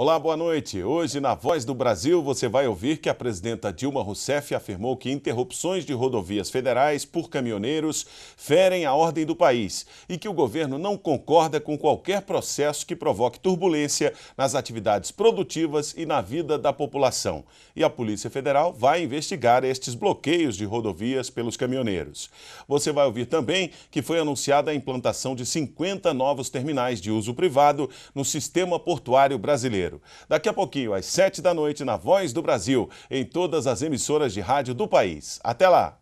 Olá, boa noite. Hoje, na Voz do Brasil, você vai ouvir que a presidenta Dilma Rousseff afirmou que interrupções de rodovias federais por caminhoneiros ferem a ordem do país e que o governo não concorda com qualquer processo que provoque turbulência nas atividades produtivas e na vida da população. E a Polícia Federal vai investigar estes bloqueios de rodovias pelos caminhoneiros. Você vai ouvir também que foi anunciada a implantação de 50 novos terminais de uso privado no sistema portuário brasileiro. Daqui a pouquinho, às sete da noite, na Voz do Brasil, em todas as emissoras de rádio do país. Até lá!